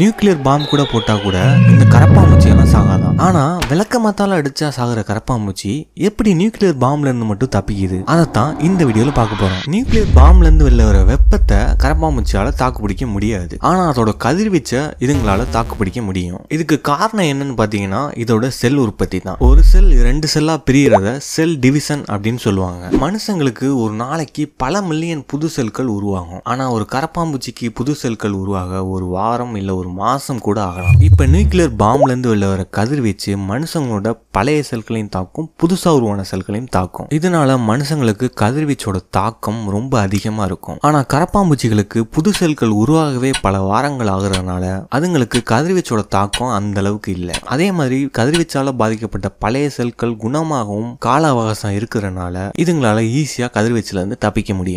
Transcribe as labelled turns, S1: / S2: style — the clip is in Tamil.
S1: நியூக்ளியர் பாம் கூட போட்டால் கூட இந்த எல்லாம் சாகாதான் ஆனால் விளக்க மத்தால அடிச்சா சாகிற கரப்பாம்பூச்சி எப்படி நியூக்ளியர் பாம்புல இருந்து மட்டும் தப்பிக்குது அதைத்தான் இந்த வீடியோல பார்க்க போறோம் நியூக்ளியர் பாம்புல இருந்து வெளில வர வெப்பத்தை கரப்பாம்பூச்சியால் தாக்கு பிடிக்க முடியாது ஆனால் அதோட கதிர்வீச்சை இதுங்களால தாக்கு பிடிக்க முடியும் இதுக்கு காரணம் என்னன்னு பார்த்தீங்கன்னா இதோட செல் உற்பத்தி தான் ஒரு செல் ரெண்டு செல்லாக பிரியறத செல் டிவிஷன் அப்படின்னு சொல்லுவாங்க மனுஷங்களுக்கு ஒரு நாளைக்கு பல மில்லியன் புது செல்கள் உருவாகும் ஆனால் ஒரு கரப்பாம்பூச்சிக்கு புது செல்கள் உருவாக ஒரு வாரம் இல்லை ஒரு ஒரு மாதம் கூட ஆகலாம் இப்போ நியூக்ளியர் பாம்லேருந்து வெளில வர கதிர்வீச்சு மனுஷங்களோட பழைய செல்களையும் தாக்கும் புதுசாக உருவான செல்களையும் தாக்கும் இதனால மனுஷங்களுக்கு கதிர்வீச்சோட தாக்கம் ரொம்ப அதிகமாக இருக்கும் ஆனால் கரப்பாம்பூச்சிகளுக்கு புது செல்கள் உருவாகவே பல வாரங்கள் ஆகுறதுனால அதுங்களுக்கு கதிர்வீச்சோட தாக்கம் அந்த அளவுக்கு இல்லை அதே மாதிரி கதிர்வீச்சால் பாதிக்கப்பட்ட பழைய செல்கள் குணமாகவும் கால அவகாசம் இருக்கிறதுனால இதுங்களால ஈஸியாக கதிர்வீச்சிலேருந்து தப்பிக்க முடியும்